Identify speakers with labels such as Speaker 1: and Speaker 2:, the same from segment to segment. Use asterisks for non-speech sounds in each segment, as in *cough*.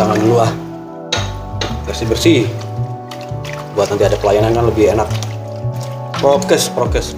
Speaker 1: tangan dulu ah bersih-bersih buat nanti ada pelayanan kan lebih enak prokes prokes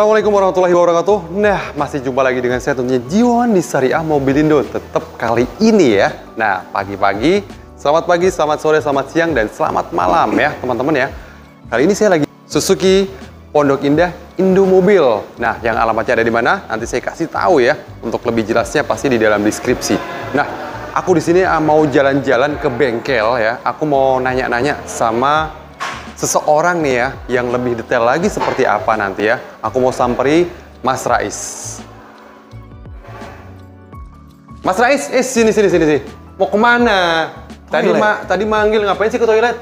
Speaker 1: Assalamualaikum warahmatullahi wabarakatuh. Nah, masih jumpa lagi dengan saya tentunya Jiwan di Syariah Mobilindo. Tetap kali ini ya. Nah, pagi-pagi, selamat pagi, selamat sore, selamat siang, dan selamat malam ya teman-teman ya. Kali ini saya lagi Suzuki Pondok Indah Indomobil. Nah, yang alamatnya ada di mana? Nanti saya kasih tahu ya. Untuk lebih jelasnya pasti di dalam deskripsi. Nah, aku di sini ah, mau jalan-jalan ke bengkel ya. Aku mau nanya-nanya sama seseorang nih ya yang lebih detail lagi seperti apa nanti ya. Aku mau samperi Mas Rais. Mas Rais, eh sini sini sini sih. Mau kemana? Tadi ma tadi manggil ngapain sih ke toilet?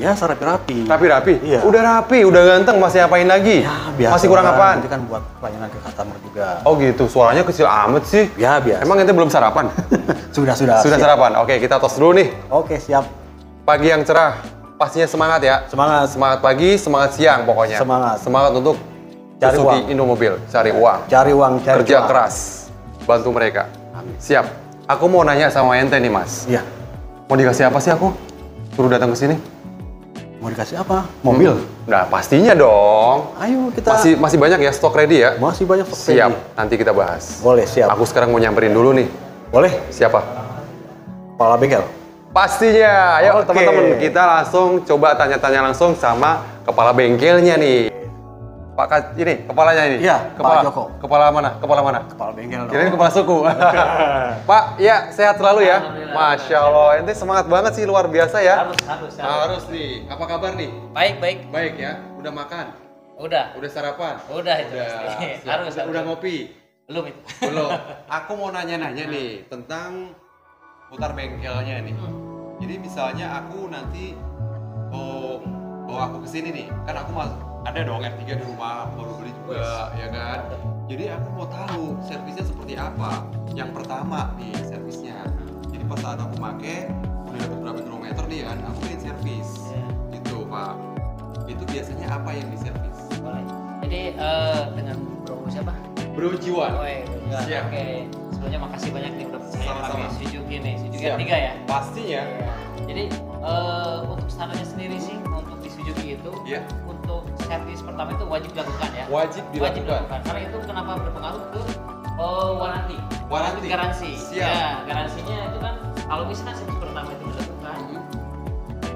Speaker 1: Ya, rapi rapi. Rapi rapi. Iya. Udah rapi, udah ganteng, masih apain lagi? Ya, biasa. Masih kurang apaan? Nanti kan buat pelayanan ke customer juga. Oh gitu, suaranya kecil amat sih. Ya biasa. Emang ente belum sarapan? *laughs*
Speaker 2: sudah sudah. Sudah siap.
Speaker 1: sarapan. Oke, kita tos dulu nih. Oke siap. Pagi yang cerah, pastinya semangat ya. Semangat. Semangat pagi, semangat siang pokoknya. Semangat. Semangat untuk cari Suzuki uang. Indomobil, cari uang. Cari uang, cari Kerja uang. keras. Bantu mereka. Amin. Siap. Aku mau nanya sama ente nih, Mas. Iya. Mau dikasih apa sih aku? Suruh datang ke sini. Mau dikasih apa? Mobil. Hmm. Nah, pastinya dong. Ayo kita Masih masih banyak ya stok ready ya? Masih banyak stok ready. Siap, nanti kita bahas. Boleh, siap. Aku sekarang mau nyamperin dulu nih. Boleh. Siapa? Kepala bengkel. Pastinya. Ayo teman-teman kita langsung coba tanya-tanya langsung sama kepala bengkelnya nih. Pak Kac, ini kepalanya ini. Iya, kepala Pak Joko. Kepala mana? Kepala mana? Kepala bengkel. Kirain kepala suku. *laughs* Pak, ya sehat selalu ya. Masya Allah, ente semangat banget sih luar biasa ya. Harus, harus, harus. Harus nih. Apa kabar nih? Baik, baik. Baik ya. Udah makan? Udah. Udah sarapan? Udah itu. Udah. Harus, harus. Udah ngopi? Belum itu. Belum. Aku mau nanya-nanya nih tentang putar bengkelnya ini. hmm. jadi misalnya aku nanti oh bawa aku ke sini nih kan aku mas ada dong R3 di rumah baru beli juga yes. ya kan jadi aku mau tahu servisnya seperti apa yang pertama nih servisnya jadi pas saat aku pakai udah dapat berapa kilometer nih kan aku pengen servis yeah. gitu pak
Speaker 2: itu biasanya apa yang diservis boleh jadi uh, dengan bro siapa bro Jiwan oh, iya. siap infonya makasih banyak nih udah percaya sama Suzuki nih si Siap. tiga ya pastinya iya. jadi uh, untuk standarnya sendiri sih untuk di Suzuki itu yeah. untuk servis pertama itu wajib dilakukan ya wajib dilakukan, wajib dilakukan. karena itu kenapa berpengaruh ke uh, eh, waranti waranti garansi Siap. ya garansinya itu kan kalau misalkan servis pertama itu dilakukan -hmm.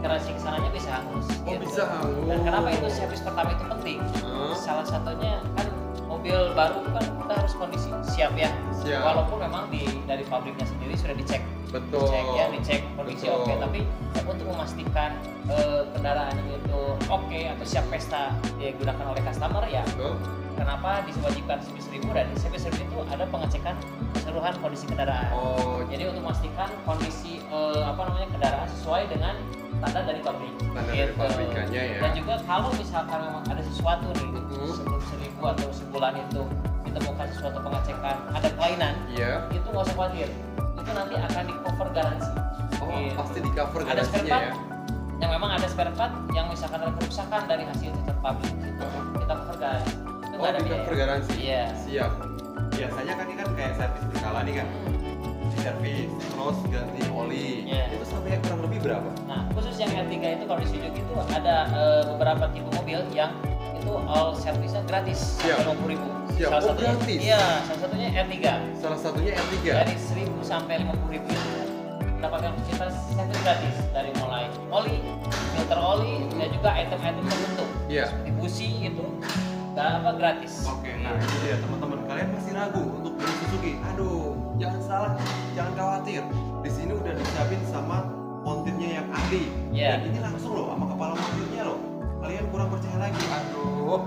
Speaker 2: garansi kesananya bisa hangus oh, gitu. bisa hangus dan kenapa itu servis pertama itu penting hmm. salah satunya kan mobil baru kan kita harus kondisi siap ya Iya. walaupun memang di dari pabriknya sendiri sudah dicek betul dicek ya dicek kondisi oke okay, tapi untuk memastikan uh, kendaraan itu oke okay, atau siap pesta digunakan oleh customer ya betul. kenapa diwajibkan service itu? dan service itu ada pengecekan keseluruhan kondisi kendaraan oh, jadi untuk memastikan kondisi uh, apa namanya kendaraan sesuai dengan tanda dari pabrik standar dari gitu. pabrikannya ya dan juga kalau misalkan memang ada sesuatu nih mm -hmm. sebelum seribu atau sebulan itu ditemukan suatu pengecekan ada kelainan yeah. itu nggak usah khawatir itu nanti akan di cover garansi oh gitu. pasti di cover ada spare part ya? yang memang ada spare part yang misalkan ada kerusakan dari hasil itu public itu oh. kita cover garansi itu oh, ada di cover garansi iya yeah.
Speaker 1: siap biasanya kan ini kan kayak servis berkala nih kan di servis terus ganti
Speaker 2: oli yeah. itu sampai kurang lebih berapa nah khusus yang R3 itu kalau di studio itu ada e, beberapa tipe mobil yang itu all servisnya gratis yeah. 50 ribu Ya, Salah oh, satunya, gratis. Iya, salah satunya R3. Salah satunya R3. Dari 1000 sampai ribu itu dapatkan fasilitas servis gratis dari mulai oli, filter oli, dan juga item-item tertentu. Iya. Seperti busi itu apa gratis. Oke, nah iya. itu dia teman-teman
Speaker 1: kalian pasti ragu untuk beli Suzuki. Aduh, jangan salah, jangan khawatir. Di sini udah disiapin sama montirnya yang ahli. Yeah. Dan ini langsung loh sama kepala montirnya loh. Kalian kurang percaya lagi. Aduh,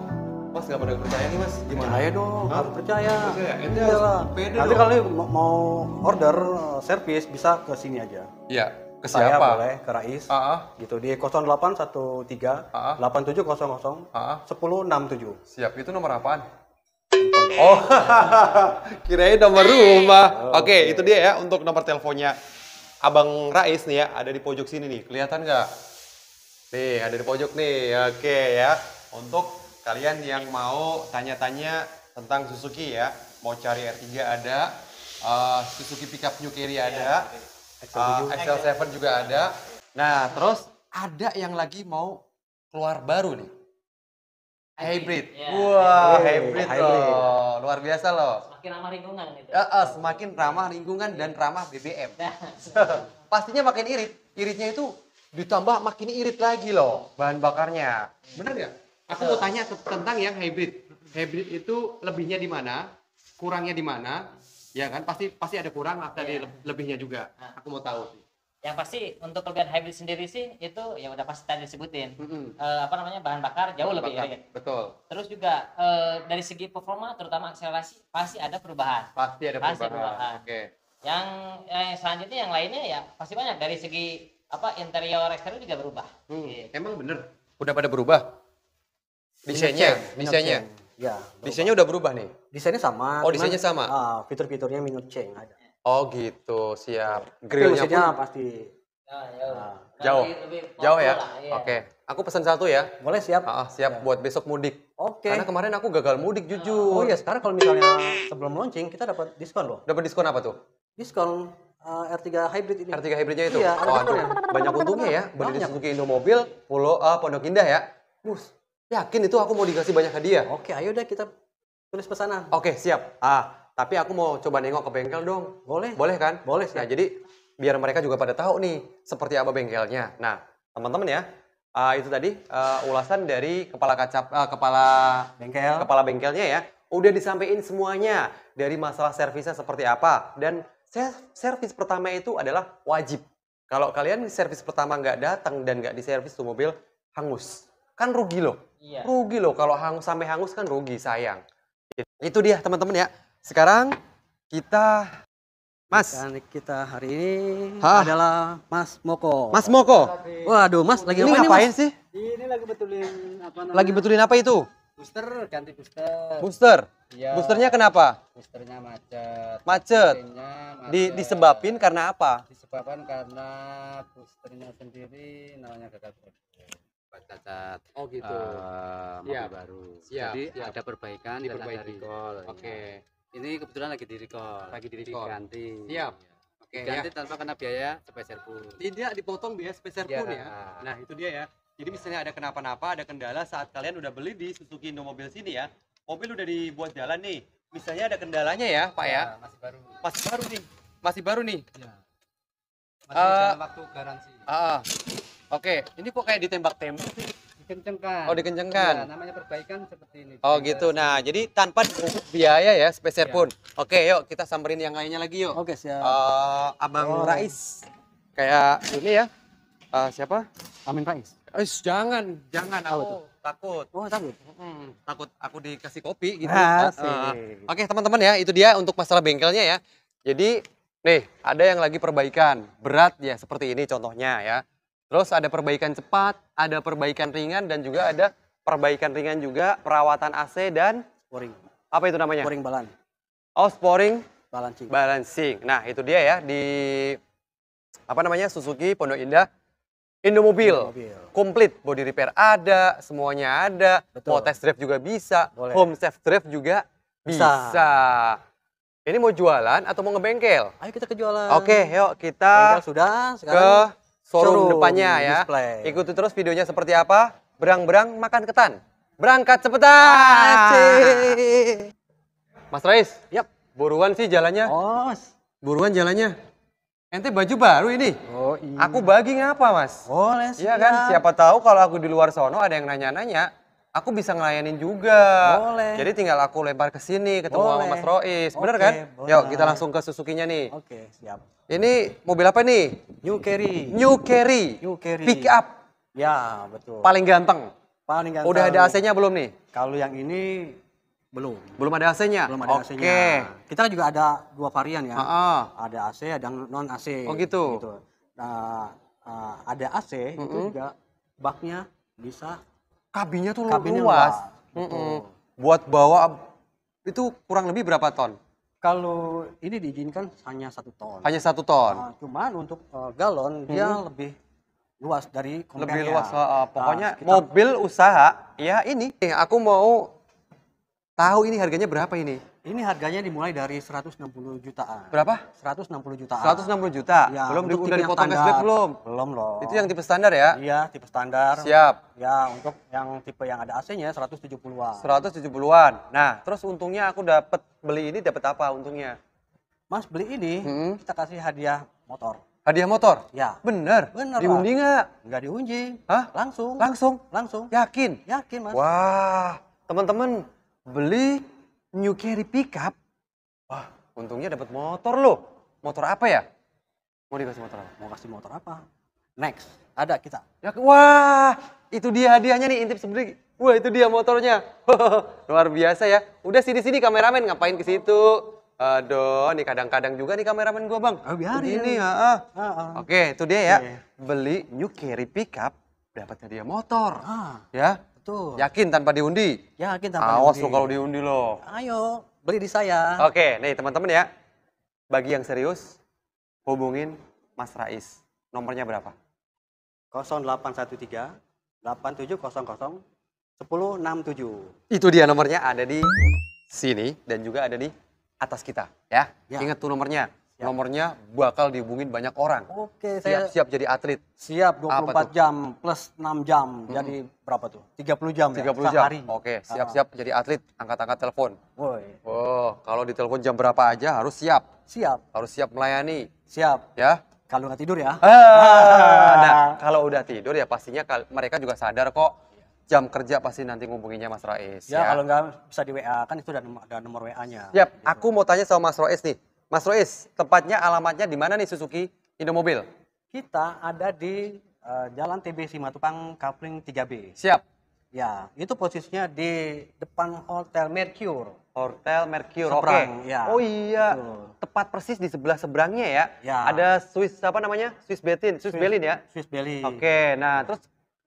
Speaker 1: Mas nggak pada percaya nih Mas, gimana? Percaya dong, harus percaya. Percaya, ente iya harus pede Nanti kalau mau order uh, servis bisa ke sini aja. Iya, ke siapa? Saya boleh ke Rais. Uh -huh. Gitu di 0813 uh -huh. uh -huh. 1067. Siap, itu nomor apaan? Oh, *laughs* kirain nomor rumah. Oh, Oke, okay. itu dia ya untuk nomor teleponnya Abang Rais nih ya, ada di pojok sini nih. Kelihatan nggak? Nih, ada di pojok nih. Oke okay, ya. Untuk kalian yang mau tanya-tanya tentang Suzuki ya mau cari R3 ada uh, Suzuki pickup New Carry iya, ada uh, eh, XL7 juga ada nah terus ada yang lagi mau keluar baru nih hybrid yeah. Iya. wah wow, hybrid, hybrid loh luar biasa loh semakin ramah lingkungan gitu uh, uh, semakin ramah lingkungan dan iya. ramah BBM nah. *laughs* pastinya makin irit iritnya itu ditambah makin irit lagi loh bahan bakarnya Benar ya? Aku mau tanya tentang yang hybrid. Hybrid itu lebihnya di mana? Kurangnya di mana? Ya kan pasti pasti ada kurang ada yeah. Iya. lebihnya juga. Nah. Aku mau
Speaker 2: tahu sih. Yang pasti untuk kelebihan hybrid sendiri sih itu ya udah pasti tadi disebutin. Mm -hmm. uh, apa namanya? bahan bakar jauh bahan lebih bakar. irit. Betul. Terus juga uh, dari segi performa terutama akselerasi pasti ada perubahan. Pasti ada perubahan. Pasti perubahan. Oke. Okay. Yang eh, selanjutnya yang lainnya ya pasti banyak dari segi apa interior eksterior juga berubah. Hmm. yeah. Gitu. Emang
Speaker 1: bener? Udah pada berubah? desainnya desainnya ya, ya desainnya udah berubah nih desainnya sama oh desainnya sama uh, fitur-fiturnya minor change ada oh gitu siap grillnya pun pasti
Speaker 2: Nah, jauh. Nah, jauh. jauh ya. iya. Oke. Okay.
Speaker 1: Aku pesan satu ya. Boleh siap. Ah, siap ya. buat besok mudik. Oke. Okay. Karena kemarin aku gagal mudik jujur. Oh iya, sekarang kalau misalnya sebelum launching kita dapat diskon loh. Dapat diskon apa tuh? Diskon uh, ah, R3 hybrid ini. R3 hybridnya itu. Iya, oh, aduh. Ya. Banyak untungnya ya. Beli di Suzuki Indomobil, Pulau uh, Pondok Indah ya. Bus. Yakin itu aku mau dikasih banyak hadiah. Oke, ayo deh kita tulis pesanan. Oke, siap. Ah, tapi aku mau coba nengok ke bengkel dong. Boleh. Boleh kan? Boleh. Siap. Nah, jadi biar mereka juga pada tahu nih seperti apa bengkelnya. Nah, teman-teman ya, uh, itu tadi uh, ulasan dari kepala kacap uh, ah, kepala bengkel. Kepala bengkelnya ya. Udah disampaikan semuanya dari masalah servisnya seperti apa dan servis pertama itu adalah wajib. Kalau kalian servis pertama nggak datang dan nggak diservis tuh mobil hangus. Kan rugi loh
Speaker 2: Iya. Rugi
Speaker 1: loh kalau hangus sampai hangus kan rugi sayang. Itu dia teman-teman ya. Sekarang kita Mas. Dan kita hari ini Hah? adalah Mas Moko. Mas Moko. Waduh, Mas lagi ini ngapain ini, mas? sih? Ini lagi betulin apa namanya? Lagi betulin apa itu? Booster, ganti booster. Booster. Iya. Boosternya kenapa? Boosternya macet. Macet. macet. Di, disebabin karena apa? Disebabkan karena boosternya sendiri namanya gagal produksi cacat oh gitu uh, siap. baru siap, jadi siap. ada perbaikan dan dari recall oke okay. ya. ini kebetulan lagi di recall lagi di recall ganti siap oke okay, ganti ya. tanpa kena biaya spesial pun tidak dipotong biaya spesial pun iya. ya nah itu dia ya jadi misalnya ada kenapa-napa ada kendala saat kalian udah beli di Suzuki Indomobil sini ya mobil udah dibuat jalan nih misalnya ada kendalanya ya pak ya, ya. masih baru masih baru nih masih baru nih ya. masih uh, dalam waktu garansi uh, Oke, ini kok kayak ditembak-tembak sih? Dikencengkan. Oh, dikencengkan. Ya, namanya perbaikan seperti ini. Oh, Jadi, gitu. Nah, jadi tanpa biaya ya spesial ya. pun. Oke, yuk kita samperin yang lainnya lagi yuk. Oke, siap. Uh, Abang oh. Rais. Kayak ini ya. Uh, siapa? Amin Rais. Eh, jangan, jangan aku oh, takut. Oh, takut. Hmm, takut aku dikasih kopi gitu. uh, Oke, okay, teman-teman ya, itu dia untuk masalah bengkelnya ya. Jadi, nih, ada yang lagi perbaikan. Berat ya seperti ini contohnya ya. Terus ada perbaikan cepat, ada perbaikan ringan dan juga ada perbaikan ringan juga perawatan AC dan sporing. Apa itu namanya? Sporing balan. Oh, sporing balancing. Balancing. Nah, itu dia ya di apa namanya? Suzuki Pondok Indah Indomobil. Indomobil. Komplit body repair ada, semuanya ada. Betul. Mau test drive juga bisa, Boleh. home safe drive juga bisa. bisa. Ini mau jualan atau mau ngebengkel? Ayo kita ke jualan. Oke, yuk kita. Bengkel sudah sekarang. Ke showroom, showroom depannya ya. Ikuti terus videonya seperti apa. Berang-berang makan ketan. Berangkat cepetan. Ah. Mas Rais. Yap. Buruan sih jalannya. Os. Buruan jalannya. Ente baju baru ini. Oh iya. Aku bagi ngapa mas? Oh, Iya kan. Siapa tahu kalau aku di luar sono ada yang nanya-nanya aku bisa ngelayanin juga. Boleh. Jadi tinggal aku lebar ke sini ketemu boleh. sama Mas Rois. Bener kan? Boleh. Yuk kita langsung ke Suzuki-nya nih. Oke, siap. Ini mobil apa nih? New Carry. New Carry. New Carry. Pick up. Ya, betul. Paling ganteng. Paling ganteng. Udah ada AC-nya belum nih? Kalau yang ini belum. Belum ada AC-nya? Belum ada Oke. AC-nya. Kita juga ada dua varian ya. Uh-uh. Ada AC, ada non AC. Oh gitu. gitu. Nah, ah, ada AC mm -hmm. itu juga baknya bisa kabinnya tuh kabinnya luas. luas. Mm -mm. Buat bawa itu kurang lebih berapa ton? Kalau ini diizinkan hanya satu ton. Hanya satu ton. Nah, cuman untuk uh, galon hmm. dia lebih luas dari kompenya. Lebih luas. Uh, pokoknya nah, mobil usaha ya ini. Aku mau Tahu ini harganya berapa ini? Ini harganya dimulai dari 160 jutaan. Berapa? 160 jutaan. 160 juta. Ya, belum di udah dipotong cashback belum? Belum loh. Itu yang tipe standar ya? Iya, tipe standar. Siap. Ya, untuk yang tipe yang ada AC-nya 170-an. 170-an. Nah, terus untungnya aku dapat beli ini dapat apa untungnya? Mas beli ini hmm? kita kasih hadiah motor. Hadiah motor? Ya. Bener? Bener. Diundi nggak? Nggak diundi. Hah? Langsung. Langsung? Langsung. Yakin? Yakin, Mas. Wah, teman-teman beli New Carry pickup. Wah, untungnya dapat motor loh. Motor apa ya? Mau dikasih motor apa? Mau kasih motor apa? Next, ada kita. Ya, wah, itu dia hadiahnya nih intip sendiri. Wah, itu dia motornya. *laughs* Luar biasa ya. Udah sini-sini kameramen ngapain ke situ? Aduh, nih kadang-kadang juga nih kameramen gua bang. Oh, biarin. Ini, ya. Ah, Oke, itu dia ya. Yeah. Beli new carry pickup, dapat hadiah motor. Ah. Ya, Betul. Yakin tanpa diundi? Yakin tanpa Awas diundi. Awas lo kalau diundi lo. Ayo, beli di saya. Oke, nih teman-teman ya. Bagi yang serius, hubungin Mas Rais. Nomornya berapa? 0813 8700 1067. Itu dia nomornya ada di sini dan juga ada di atas kita ya. ya. Ingat tuh nomornya. Ya. Nomornya bakal dihubungin banyak orang. Oke, saya siap, siap jadi atlet. Siap 24 jam plus 6 jam. Hmm. Jadi berapa tuh? 30 jam 30 ya? jam. Oke, ah. siap-siap jadi atlet, angkat-angkat telepon. Woi. Oh, kalau ditelepon jam berapa aja harus siap. Siap. Harus siap melayani. Siap. Ya. Kalau nggak tidur ya. Ah, ah. nah, kalau udah tidur ya pastinya mereka juga sadar kok jam kerja pasti nanti ngubunginnya Mas Rais. Ya, ya. kalau nggak bisa di WA kan itu ada nomor, ada nomor WA-nya. Yap, gitu. aku mau tanya sama Mas Rais nih. Mas Rois, tepatnya alamatnya di mana nih Suzuki Indomobil? Kita ada di uh, Jalan TB Simatupang Kapling 3B. Siap. Ya, itu posisinya di depan Hotel Mercure. Hotel Mercure, oke. Okay. Ya. Oh iya, Betul. tepat persis di sebelah seberangnya ya. ya. Ada Swiss apa namanya? Swiss Berlin, Swiss, Swiss Berlin ya. Swiss Berlin. Oke, okay, nah terus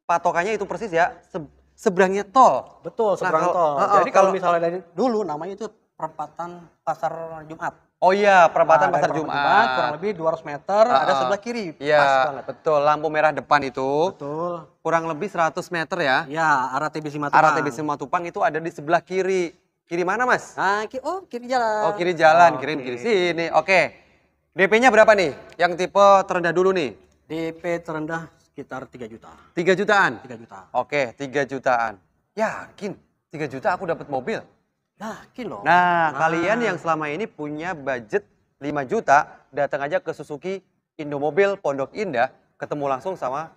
Speaker 1: patokannya itu persis ya. Se seberangnya tol. Betul, nah, seberang nah, kalau, tol. Uh, uh, Jadi kalau, kalau misalnya dari dulu namanya itu perempatan pasar Jumat. Oh iya, perempatan nah, pasar Jumat. Jumat. Kurang lebih 200 meter, uh, uh, ada ah. sebelah kiri. Iya, pas banget. betul. Lampu merah depan itu. Betul. Kurang lebih 100 meter ya. Iya, arah TBC Matupang. Arah TBC Matupang itu ada di sebelah kiri. Kiri mana, Mas? Nah, ki oh, kiri jalan. Oh, kiri jalan. Oh, kiri okay. kiri sini. Oke. Okay. DP-nya berapa nih? Yang tipe terendah dulu nih. DP terendah sekitar 3 juta. 3 jutaan? 3 juta. Oke, okay, 3 jutaan. Yakin 3 juta aku dapat mobil? Nah, kilo. Nah, nah, kalian yang selama ini punya budget 5 juta, datang aja ke Suzuki Indomobil Pondok Indah, ketemu langsung sama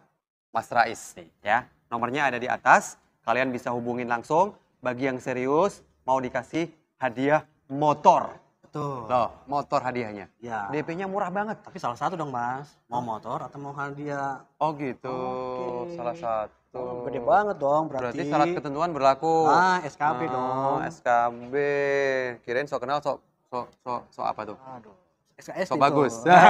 Speaker 1: Mas Rais nih ya. Nomornya ada di atas, kalian bisa hubungin langsung. Bagi yang serius, mau dikasih hadiah motor Betul. Loh, motor hadiahnya. Ya. DP-nya murah banget. Tapi salah satu dong, Mas. Mau motor atau mau hadiah? Oh, gitu. Okay. Salah satu. Oh, gede banget dong berarti. Berarti syarat ketentuan berlaku. Ah, SKB ah, dong. SKB. Kirain sok kenal sok sok sok so apa tuh? Aduh. SKS so gitu. bagus. *laughs* Oke,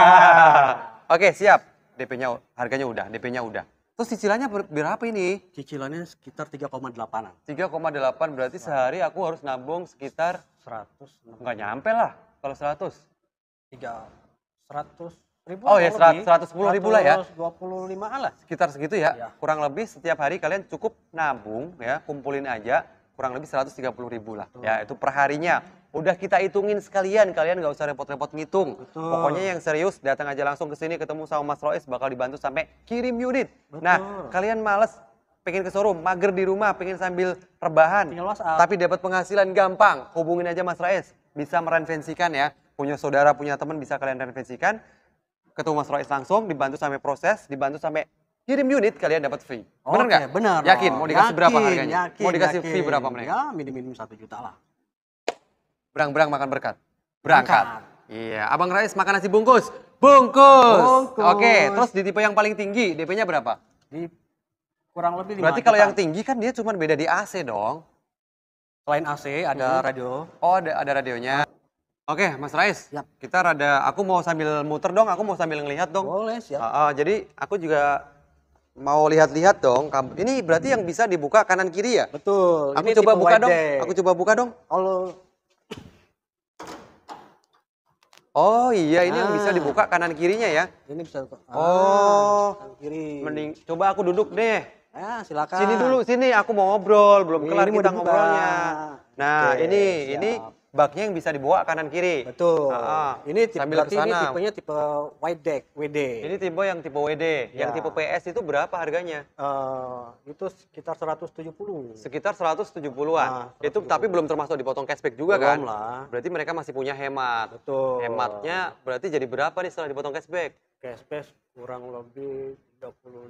Speaker 1: okay, siap. DP-nya harganya udah, DP-nya udah. Terus cicilannya berapa ini? Cicilannya sekitar 3,8-an. 3,8 berarti iya. sehari aku harus nabung sekitar 100. Enggak nyampe lah kalau 100. 3 100 ribu. Oh ya, 100, 110 ribu lah ya. 25 lah. Sekitar segitu ya. ya. Kurang lebih setiap hari kalian cukup nabung ya, kumpulin aja kurang lebih 130 ribu lah. Betul. Ya, itu perharinya. Udah kita hitungin sekalian, kalian nggak usah repot-repot ngitung. Betul. Pokoknya yang serius datang aja langsung ke sini ketemu sama Mas Rois bakal dibantu sampai kirim unit. Betul. Nah, kalian males pengen ke showroom, mager di rumah, pengen sambil rebahan, tapi dapat penghasilan gampang, hubungin aja Mas Rais. Bisa merenvensikan ya, punya saudara, punya teman bisa kalian renvensikan. Ketemu Mas Rais langsung, dibantu sampai proses, dibantu sampai kirim unit kalian dapat free. Bener nggak? benar Yakin? Mau dikasih yakin, berapa harganya? Yakin, mau dikasih yakin. free berapa mereka? Ya minimum satu juta lah. Berang-berang makan berkat. Berangkat. Berangkat. Iya, Abang Rais makan nasi bungkus. Bungkus. bungkus. Oke, terus di tipe yang paling tinggi DP-nya berapa? Di kurang lebih Berarti kalau yang tinggi kan dia cuma beda di AC dong. Selain AC ada hmm. radio. Oh, ada ada radionya. Oke, Mas Rais. Yap. Kita rada aku mau sambil muter dong, aku mau sambil ngelihat dong. Boleh, siap. Uh, uh, jadi aku juga mau lihat-lihat dong. Ini berarti yang bisa dibuka kanan kiri ya? Betul. Aku ini coba buka dong. Aku coba buka dong. Kalau Oh iya ini nah. yang bisa ah. dibuka kanan kirinya ya. Ini bisa ah, Oh. Kanan kiri. Mending coba aku duduk deh. Ya, silakan. Sini dulu, sini aku mau ngobrol, belum ini kelar ini kita ngobrolnya. Nah, Oke, ini siap. ini baknya yang bisa dibawa kanan kiri. Betul. -huh. Ah, ah. ini tipe sambil ini tipenya tipe wide deck WD. Ini tipe yang tipe WD. Ya. Yang tipe PS itu berapa harganya? Uh, itu sekitar 170. Sekitar 170-an. Uh, 170. Itu tapi belum termasuk dipotong cashback juga belum kan? lah. Berarti mereka masih punya hemat. Betul. Hematnya berarti jadi berapa nih setelah dipotong cashback? Cashback kurang lebih 35.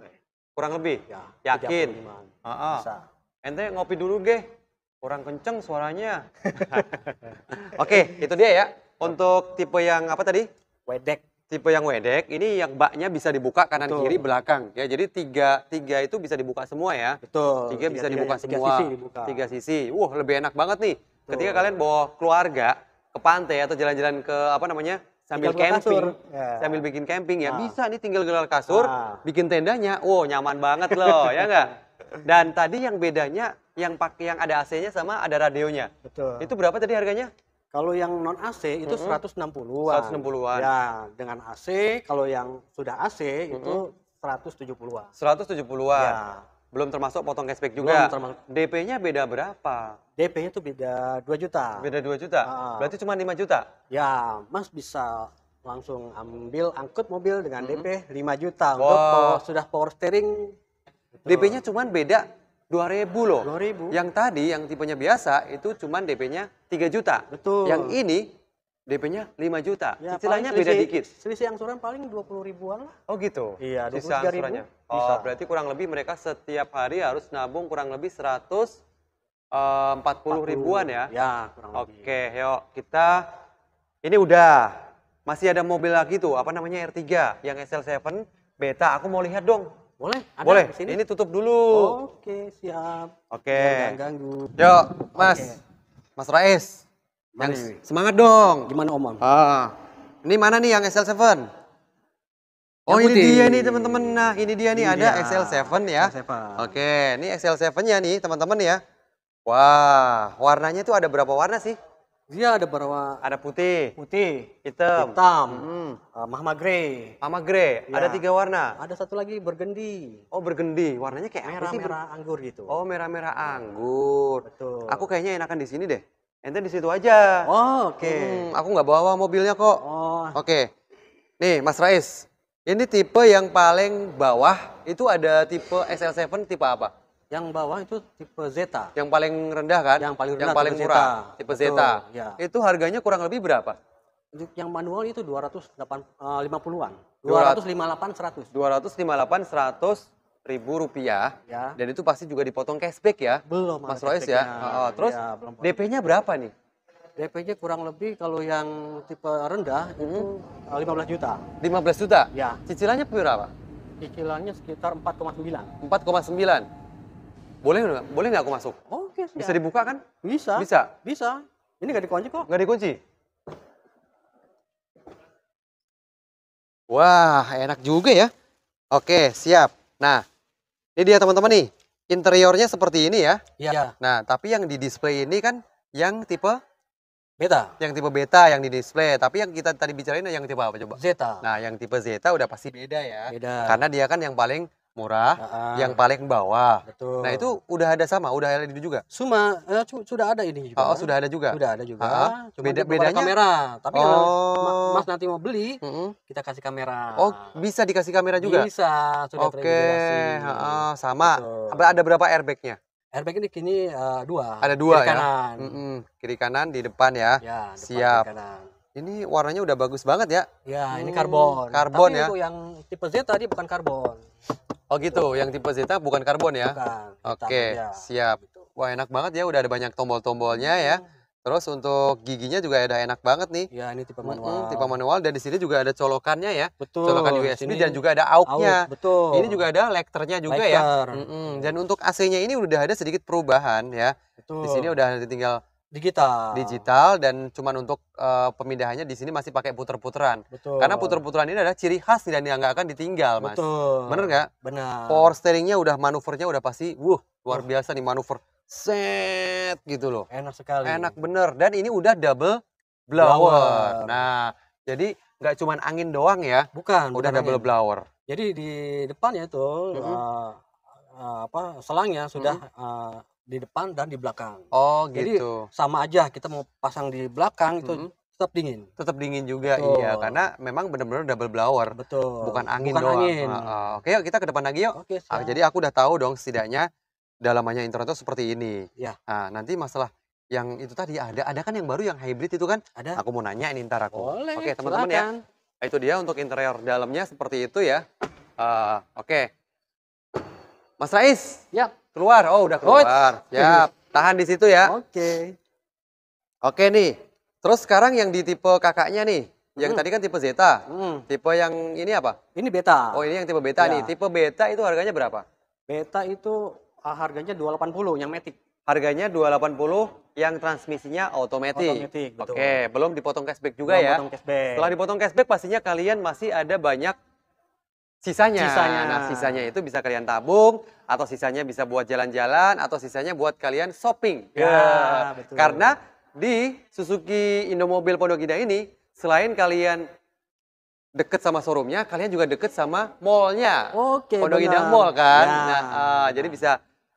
Speaker 1: Ya? Kurang lebih? Ya. Yakin? Heeh.
Speaker 2: Uh -huh.
Speaker 1: Ente ngopi dulu, Geh kurang kenceng suaranya. *laughs* Oke, okay, itu dia ya. Untuk tipe yang apa tadi? Wedek. Tipe yang wedek, ini yang baknya bisa dibuka kanan Betul. kiri belakang ya. Jadi tiga tiga itu bisa dibuka semua ya. Betul. Tiga, tiga bisa tiga, dibuka tiga, semua. Tiga sisi dibuka. Tiga sisi. Wah, wow, lebih enak banget nih. Betul. Ketika kalian bawa keluarga ke pantai atau jalan-jalan ke apa namanya? sambil tinggal camping, Ya. sambil bikin camping ya nah. bisa nih tinggal gelar kasur, nah. bikin tendanya, wow nyaman banget loh ya enggak. Dan tadi yang bedanya yang pakai yang ada AC-nya sama ada radionya. Betul. Itu berapa tadi harganya? Kalau yang non AC itu mm-hmm. 160-an. 160-an. Ya, dengan AC kalau yang sudah AC mm-hmm. itu 170-an. 170-an. Ya. Belum termasuk potong cashback juga. Belum DP-nya beda berapa? DP-nya itu beda dua juta. Beda dua juta. Uh, Berarti cuma lima juta. Ya, Mas bisa langsung ambil angkut mobil dengan mm-hmm. DP lima juta wow. untuk power, sudah power steering. DP-nya cuma beda dua ribu loh. 2000. Yang tadi yang tipenya biasa itu cuman DP-nya tiga juta. Betul. Yang ini DP-nya lima juta. Ya, Cicilannya beda dikit. Selisih angsuran paling dua puluh ribuan lah. Oh gitu. Iya, 23 Sisa angsurannya. Oh, Bisa. berarti kurang lebih mereka setiap hari harus nabung kurang lebih seratus eh, empat puluh ribuan ya. Ya, kurang Oke, lebih. Oke, yuk kita ini udah masih ada mobil lagi tuh, apa namanya R3 yang SL7 beta. Aku mau lihat dong. Boleh, ada Boleh. sini. Ini tutup dulu. Oke, siap. Oke. Jangan ganggu. Yuk, Mas. Oke. Mas Rais. Yang ini? semangat dong. Gimana Om? Ah. Ini mana nih yang SL7? Oh, ya, ini putih. dia nih teman-teman. Nah, ini dia nih ini ada dia. XL7 ya. XL7. Oke, ini XL7-nya nih teman-teman ya. Wah, warnanya tuh ada berapa warna sih? Iya ada berapa? Ada putih. Putih. Hitam. Hitam. Hmm. Uh, eh, grey. Mahma grey. Ya. Ada tiga warna. Ada satu lagi bergendi. Oh bergendi. Warnanya kayak merah merah, merah anggur gitu. Oh merah merah anggur. Betul. Aku kayaknya enakan di sini deh. Ente di situ aja. Oh oke. Okay. Hmm, aku nggak bawa mobilnya kok. Oh. Oke. Okay. Nih Mas Rais. Ini tipe yang paling bawah itu ada tipe SL7 tipe apa? Yang bawah itu tipe Zeta. Yang paling rendah kan? Yang paling rendah. Yang paling tipe murah. Zeta. Tipe Betul, Zeta. Ya. Itu harganya kurang lebih berapa? Yang manual itu 250-an. 258 100. 258 100 ribu rupiah. Ya. Dan itu pasti juga dipotong cashback ya? Belum. Mas Royce ya. Oh, oh, oh, terus ya, DP-nya berapa nih? DP-nya kurang lebih kalau yang tipe rendah mm -hmm. itu 15 eh, juta. 15 juta? Ya. Cicilannya berapa? Cicilannya sekitar 4,9. 4,9 boleh nggak, boleh nggak aku masuk? Oh, oke, Bisa dibuka kan? Bisa. Bisa. Bisa. Ini nggak dikunci kok? Nggak dikunci. Wah, enak juga ya. Oke, siap. Nah, ini dia teman-teman nih. Interiornya seperti ini ya. Iya. Nah, tapi yang di display ini kan yang tipe beta. Yang tipe beta yang di display, tapi yang kita tadi bicarain yang tipe apa coba? Zeta. Nah, yang tipe zeta udah pasti beda ya. Beda. Karena dia kan yang paling murah, nah, yang paling bawah. Betul. Nah itu udah ada sama, udah ada ini juga. Suma eh, sudah ada ini juga. Oh, oh sudah ada juga. Sudah ada juga. Ah, Cuma beda bedanya kamera. Tapi oh. kalau Mas nanti mau beli, mm -hmm. kita kasih kamera. Oh bisa dikasih kamera juga? Bisa. Sudah Oke. Okay. Ah, sama. Betul. Ada berapa airbagnya? Airbag ini kini uh, dua. Ada dua kiri ya. Kanan. Mm -mm. Kiri kanan di depan ya. Ya. Depan, Siap. Kiri kanan. Ini warnanya udah bagus banget ya. Ya, hmm, ini karbon. Karbon Tapi ya. Untuk yang tipe Z tadi bukan karbon. Oh gitu, yang tipe Zeta bukan karbon ya? Bukan. Oke, okay, siap. Gitu. Wah enak banget ya, udah ada banyak tombol-tombolnya ya. Hmm. Terus untuk giginya juga ada enak banget nih. Ya ini tipe manual. Hmm, tipe manual dan di sini juga ada colokannya ya. Betul. Colokan USB sini dan juga ada AUX-nya. betul. Ini juga ada lekternya juga ya. Mm -mm. Dan untuk AC-nya ini udah ada sedikit perubahan ya. Betul. Di sini udah tinggal digital digital dan cuman untuk uh, pemindahannya di sini masih pakai puter-puteran betul karena puter-puteran ini adalah ciri khas dan yang nggak akan ditinggal mas betul bener nggak benar power steeringnya udah manuvernya udah pasti wuh luar uh. biasa nih manuver set gitu loh enak sekali enak bener dan ini udah double blower, blower. nah jadi nggak cuman angin doang ya bukan udah bukan double angin. blower jadi di depannya tuh, mm -hmm. uh, uh, apa selangnya sudah mm -hmm. uh, di depan dan di belakang. Oh, Jadi, gitu. sama aja kita mau pasang di belakang itu mm -hmm. tetap dingin. Tetap dingin juga. Betul. Iya, karena memang benar-benar double blower. Betul. Bukan angin Bukan doang. Angin. Uh, uh. Oke, yuk kita ke depan lagi yuk. Oke, ah, jadi aku udah tahu dong setidaknya dalamannya internet itu seperti ini. Ya. Nah, nanti masalah yang itu tadi ada ada kan yang baru yang hybrid itu kan? Ada. Aku mau nanya ini ntar aku. Boleh, Oke, teman-teman ya. Nah, itu dia untuk interior dalamnya seperti itu ya. Uh, Oke. Mas Rais. Yap. Keluar. Oh, udah keluar. Coach. ya Tahan di situ ya. Oke. Okay. Oke nih. Terus sekarang yang di tipe kakaknya nih. Yang tadi kan tipe Zeta. Hmm. Tipe yang ini apa? Ini beta. Oh, ini yang tipe beta ya. nih. Tipe beta itu harganya berapa? Beta itu ah, harganya 280 yang metik. Harganya 280 yang transmisinya otomatis. oke okay. Oke, belum dipotong cashback juga belum ya. cashback. Setelah dipotong cashback pastinya kalian masih ada banyak sisanya. Sisanya. Nah, sisanya itu bisa kalian tabung atau sisanya bisa buat jalan-jalan atau sisanya buat kalian shopping. Ya, ya. betul. Karena di Suzuki Indomobil Pondok Indah ini selain kalian deket sama showroomnya, kalian juga deket sama mallnya. Oke. Pondok Indah Mall kan. Ya. Nah, uh, jadi bisa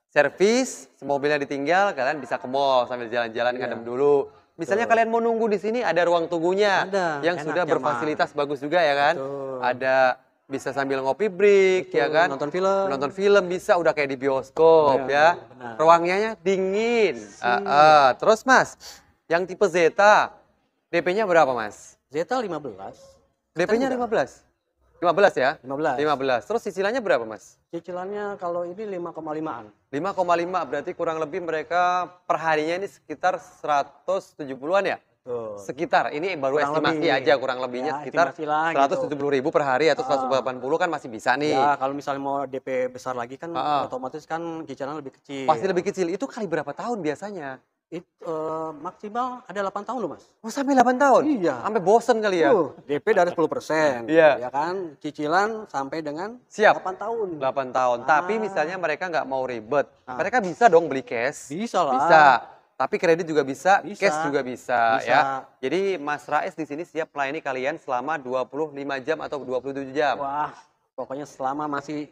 Speaker 1: servis, mobilnya ditinggal, kalian bisa ke mall sambil jalan-jalan ya. kadem dulu. Misalnya Betul. kalian mau nunggu di sini ada ruang tunggunya ada, yang enak, sudah berfasilitas ya, bagus juga ya kan. Betul. Ada bisa sambil ngopi break ya Betul, ya kan nonton film nonton film bisa udah kayak di bioskop ya, ya. Benar. ruangnya dingin uh, uh. terus mas yang tipe Zeta DP-nya berapa mas Zeta 15 DP-nya 15 15 ya? 15. 15. Terus cicilannya berapa, Mas? Cicilannya kalau ini 5,5-an. 5,5 berarti kurang lebih mereka perharinya ini sekitar 170-an ya? Sekitar, ini baru kurang estimasi lebih. aja kurang lebihnya ya, sekitar gitu. seratus tujuh puluh ribu per hari atau ah. delapan puluh kan masih bisa nih. Ya, kalau misalnya mau DP besar lagi kan uh. otomatis kan cicilan lebih kecil. Pasti lebih kecil. Itu kali berapa tahun biasanya? It, uh, maksimal ada 8 tahun loh mas. Oh sampai 8 tahun? Iya. Sampai bosen kali ya? Uh, DP dari 10 persen. iya. Ya kan, cicilan sampai dengan Siap. 8 tahun. 8 tahun. Ah. Tapi misalnya mereka nggak mau ribet, ah. mereka bisa dong beli cash. Bisa lah. Bisa tapi kredit juga bisa, bisa. cash juga bisa, bisa ya. Jadi Mas Rais di sini siap melayani kalian selama 25 jam atau 27 jam. Wah, pokoknya selama masih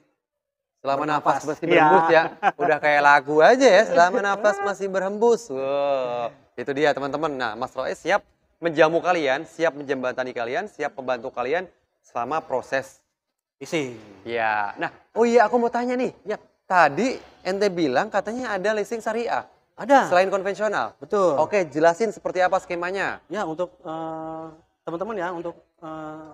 Speaker 1: selama nafas masih iya. berhembus ya. ya. *laughs* Udah kayak lagu aja ya, selama nafas masih berhembus. Wow. Itu dia teman-teman. Nah, Mas Rais siap menjamu kalian, siap menjembatani kalian, siap membantu kalian selama proses isi. Ya. Nah, oh iya aku mau tanya nih. Ya, tadi ente bilang katanya ada leasing syariah. Ada. Selain konvensional. Betul. Oke, jelasin seperti apa skemanya. Ya, untuk teman eh, teman-teman ya, untuk uh,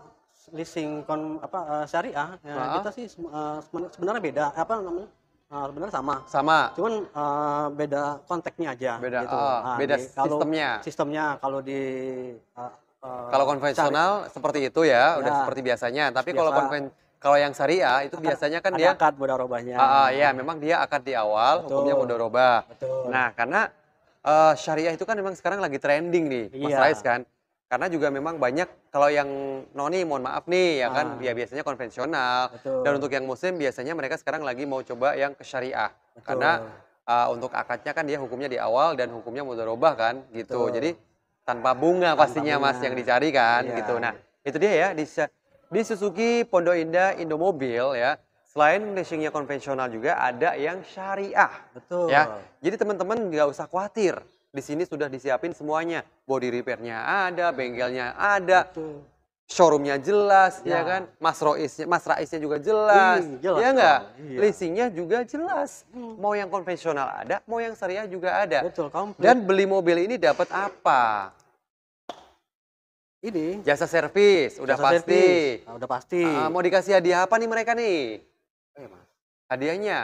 Speaker 1: leasing kon apa uh, syariah ya, nah. kita sih uh, sebenarnya beda apa namanya? Uh, sebenarnya sama. Sama. Cuman uh, beda konteksnya aja beda, gitu. Oh, nah, beda di, kalau, sistemnya. Sistemnya kalau di uh, kalau konvensional cari. seperti itu ya, ya, udah seperti biasanya. Tapi Biasa. kalau konven kalau yang syariah itu akad, biasanya kan dia akad mudharabahnya. Ah, ah ya, memang dia akad di awal, Betul. hukumnya mudharabah. Betul. Nah, karena uh, syariah itu kan memang sekarang lagi trending nih, Mas iya. Rais kan. Karena juga memang banyak kalau yang noni mohon maaf nih ya kan, ah. kan dia biasanya konvensional Betul. dan untuk yang muslim biasanya mereka sekarang lagi mau coba yang ke syariah. Betul. Karena uh, untuk akadnya kan dia hukumnya di awal dan hukumnya mudharabah kan gitu. Betul. Jadi tanpa bunga tanpa pastinya bunga. Mas yang dicari kan iya. gitu. Nah, itu dia ya di di Suzuki Pondok Indah Indomobil ya, selain leasingnya konvensional juga ada yang syariah. Betul. Ya. Jadi teman-teman nggak usah khawatir. Di sini sudah disiapin semuanya. Body repairnya ada, bengkelnya ada. Betul. Showroomnya jelas, ya, ya kan? Mas Roisnya, Mas Raisnya juga jelas, Ih, jelas ya nggak? Iya. Leasingnya juga jelas. Hmm. Mau yang konvensional ada, mau yang syariah juga ada. Betul, Dan beli mobil ini dapat apa? ini jasa servis udah jasa pasti Nah, udah pasti uh, mau dikasih hadiah apa nih mereka nih iya, mas. hadiahnya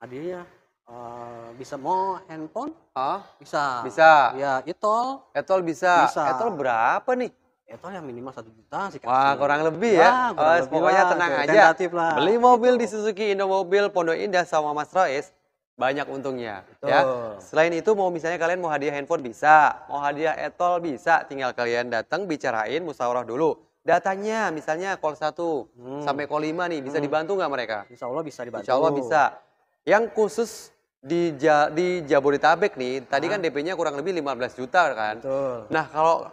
Speaker 1: hadiahnya uh, bisa mau handphone huh? bisa bisa ya etol etol bisa. bisa etol berapa nih Etol yang minimal satu juta sih. Wah kurang lebih ya. Wah, kurang oh, lebih pokoknya lah. tenang Tentatif aja. Lah. Beli mobil Ito. Gitu. di Suzuki Indomobil Pondok Indah sama Mas Rois banyak untungnya ya. Betul. ya. Selain itu mau misalnya kalian mau hadiah handphone bisa, mau hadiah etol bisa, tinggal kalian datang bicarain musyawarah dulu. Datanya misalnya call 1 hmm. sampai call 5 nih bisa hmm. dibantu nggak mereka? Insya Allah bisa dibantu. Insya Allah bisa. Yang khusus di ja, di Jabodetabek nih, tadi kan DP-nya kurang lebih 15 juta kan. Betul. Nah, kalau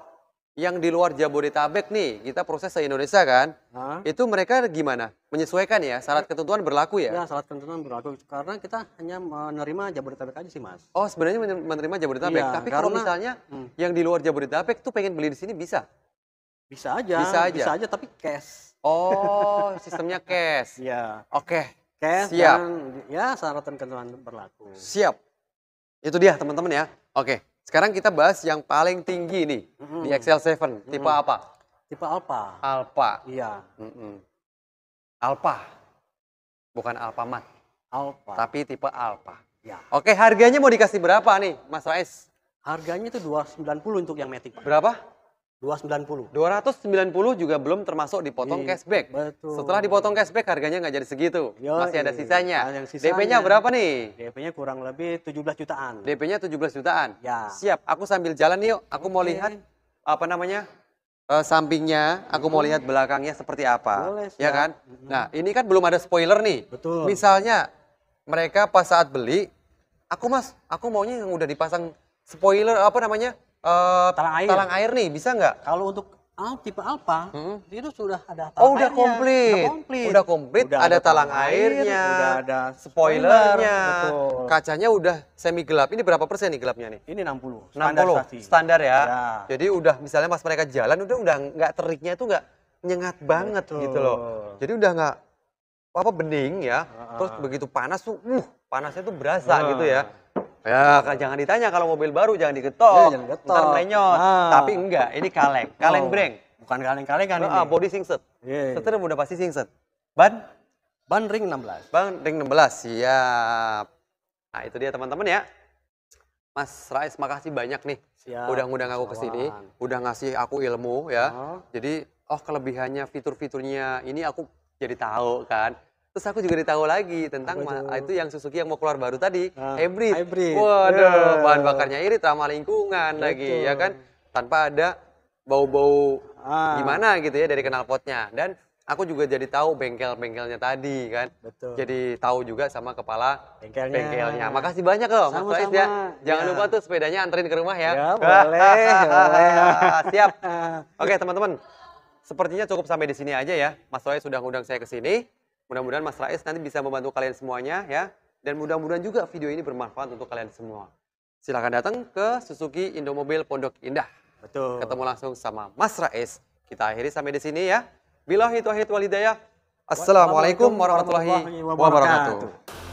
Speaker 1: yang di luar Jabodetabek nih, kita proses se-Indonesia kan, ha? itu mereka gimana? Menyesuaikan ya, syarat eh, ketentuan berlaku ya? Ya, syarat ketentuan berlaku. Karena kita hanya menerima Jabodetabek aja sih, Mas. Oh, sebenarnya menerima Jabodetabek. Ya, Tapi karena, kalau misalnya hmm. yang di luar Jabodetabek tuh pengen beli di sini bisa? Bisa aja. Bisa aja? Bisa aja, tapi cash. Oh, *laughs* sistemnya cash. Iya. Oke. Okay. Cash Siap. dan ya syarat ketentuan berlaku. Siap. Itu dia teman-teman ya. Oke. Okay. Sekarang kita bahas yang paling tinggi nih mm-hmm. di XL7, mm-hmm. tipe apa? Tipe Alpha. Alpha. Iya. Mm-mm. Alpha. Bukan Alpha. Tapi tipe Alpha. Ya. Oke, harganya mau dikasih berapa nih, Mas Rais? Harganya itu 290 untuk yang Matic, Berapa? 290. 290 juga belum termasuk dipotong Iyi, cashback. Betul. Setelah dipotong cashback harganya nggak jadi segitu. Yo, Masih ada sisanya. sisanya. DP-nya berapa nih? DP-nya kurang lebih 17 jutaan. DP-nya 17 jutaan. Ya. Siap, aku sambil jalan yuk. Aku okay. mau lihat apa namanya? Uh, sampingnya, aku mau hmm. lihat belakangnya seperti apa. Boleh, ya kan? Hmm. Nah, ini kan belum ada spoiler nih. Betul. Misalnya mereka pas saat beli, aku Mas, aku maunya yang udah dipasang spoiler apa namanya? uh, talang air. Talang air nih bisa nggak? Kalau untuk Al, tipe alfa hmm? itu sudah ada talang Oh, udah komplit. Udah komplit. Udah komplit, udah ada, ada talang airnya, udah ada spoilernya. Betul. Kacanya udah semi gelap. Ini berapa persen nih gelapnya nih? Ini 60. 60. Standar ya. ya. Jadi udah misalnya pas mereka jalan udah udah nggak teriknya itu nggak nyengat banget gitu loh. Jadi udah nggak apa apa bening ya. Terus begitu panas tuh, uh, panasnya tuh berasa uh. gitu ya. Ya, jangan ditanya kalau mobil baru jangan diketok. Ya, jangan ketok. Ntar menyot. Nah. Tapi enggak, ini kaleng, kaleng oh. breng. Bukan kaleng-kaleng kan nah, ini. Ah, body singset. Yeah. Iya. Setir udah pasti singset. Ban? Ban ring 16. Ban ring 16, siap. Nah, itu dia teman-teman ya. Mas Rais, makasih banyak nih. Siap. Udah ngundang aku ke sini, udah ngasih aku ilmu ya. Oh. Jadi, oh kelebihannya, fitur-fiturnya ini aku jadi tahu kan. Terus aku juga ditahu lagi tentang itu yang Suzuki yang mau keluar baru tadi, nah, hybrid. hybrid. Waduh, yeah. bahan bakarnya irit ramah lingkungan Betul. lagi ya kan tanpa ada bau-bau ah. gimana gitu ya dari knalpotnya. Dan aku juga jadi tahu bengkel-bengkelnya tadi kan. Betul. Jadi tahu juga sama kepala bengkelnya. bengkelnya. Makasih banyak loh sama, Mas Faiz ya. Jangan ya. lupa tuh sepedanya anterin ke rumah ya. Ya, boleh, *laughs* boleh. Siap. *laughs* Oke, teman-teman. Sepertinya cukup sampai di sini aja ya. Mas Soe sudah ngundang saya ke sini. Mudah-mudahan Mas Rais nanti bisa membantu kalian semuanya ya. Dan mudah-mudahan juga video ini bermanfaat untuk kalian semua. Silahkan datang ke Suzuki Indomobil Pondok Indah. Betul. Ketemu langsung sama Mas Rais. Kita akhiri sampai di sini ya. Bila itu akhir walidaya. Assalamualaikum warahmatullahi wabarakatuh.